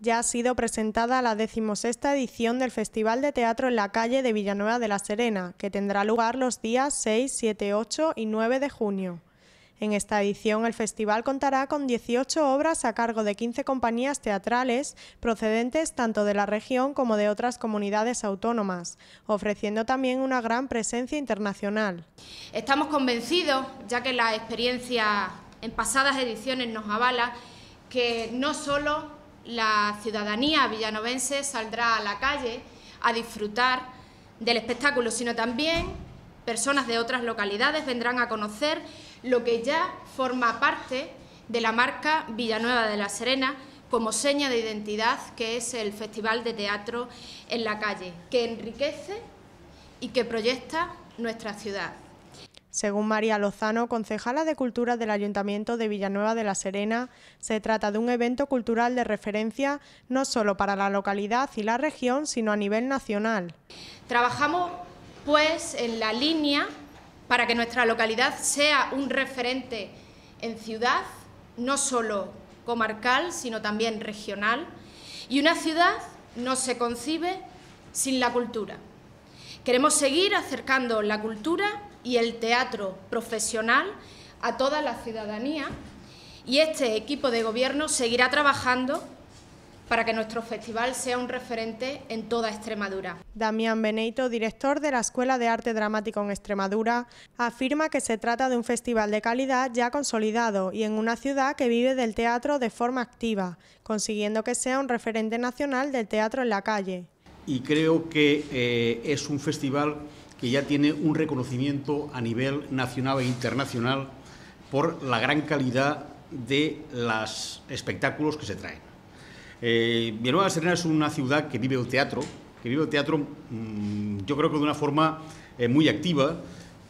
ya ha sido presentada la decimosexta edición del Festival de Teatro en la Calle de Villanueva de la Serena, que tendrá lugar los días 6, 7, 8 y 9 de junio. En esta edición el festival contará con 18 obras a cargo de 15 compañías teatrales procedentes tanto de la región como de otras comunidades autónomas, ofreciendo también una gran presencia internacional. Estamos convencidos, ya que la experiencia en pasadas ediciones nos avala, que no solo la ciudadanía villanovense saldrá a la calle a disfrutar del espectáculo, sino también personas de otras localidades vendrán a conocer lo que ya forma parte de la marca Villanueva de la Serena como seña de identidad que es el Festival de Teatro en la Calle, que enriquece y que proyecta nuestra ciudad. Según María Lozano, concejala de Cultura del Ayuntamiento de Villanueva de la Serena, se trata de un evento cultural de referencia no solo para la localidad y la región, sino a nivel nacional. Trabajamos pues en la línea para que nuestra localidad sea un referente en ciudad, no solo comarcal, sino también regional, y una ciudad no se concibe sin la cultura. Queremos seguir acercando la cultura y el teatro profesional a toda la ciudadanía y este equipo de gobierno seguirá trabajando para que nuestro festival sea un referente en toda Extremadura. Damián Beneito, director de la Escuela de Arte Dramático en Extremadura, afirma que se trata de un festival de calidad ya consolidado y en una ciudad que vive del teatro de forma activa, consiguiendo que sea un referente nacional del teatro en la calle. Y creo que eh, es un festival que ya tiene un reconocimiento a nivel nacional e internacional por la gran calidad de los espectáculos que se traen. Eh, Villanueva Serena es una ciudad que vive el teatro, que vive el teatro mm, yo creo que de una forma eh, muy activa,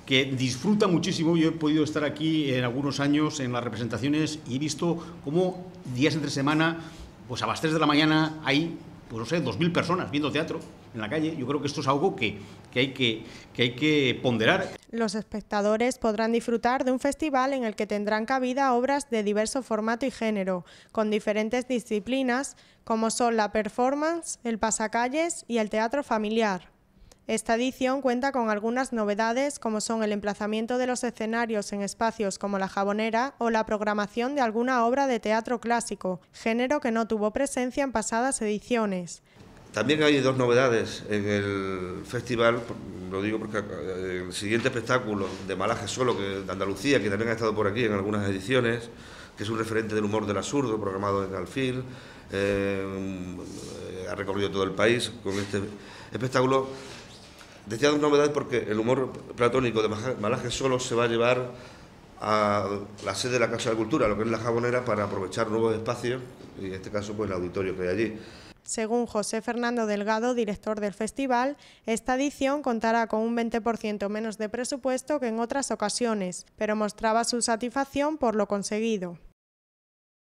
que disfruta muchísimo. Yo he podido estar aquí en algunos años en las representaciones y he visto cómo días entre semana, pues a las 3 de la mañana hay, pues no sé, 2.000 personas viendo teatro en la calle. Yo creo que esto es algo que, hay que ponderar. Los espectadores podrán disfrutar de un festival en el que tendrán cabida obras de diverso formato y género, con diferentes disciplinas como son la performance, el pasacalles y el teatro familiar. Esta edición cuenta con algunas novedades como son el emplazamiento de los escenarios en espacios como la jabonera o la programación de alguna obra de teatro clásico, género que no tuvo presencia en pasadas ediciones. También hay dos novedades en el festival, lo digo porque eh, el siguiente espectáculo de Malaje Solo, que, de Andalucía, que también ha estado por aquí en algunas ediciones, que es un referente del humor del absurdo, programado en Alfil, eh, ha recorrido todo el país con este espectáculo. Decía una novedad porque el humor platónico de Malaje Solo se va a llevar a la sede de la Casa de Cultura, lo que es la Jabonera, para aprovechar nuevos espacios y en este caso pues el auditorio que hay allí. Según José Fernando Delgado, director del festival, esta edición contará con un 20% menos de presupuesto que en otras ocasiones, pero mostraba su satisfacción por lo conseguido.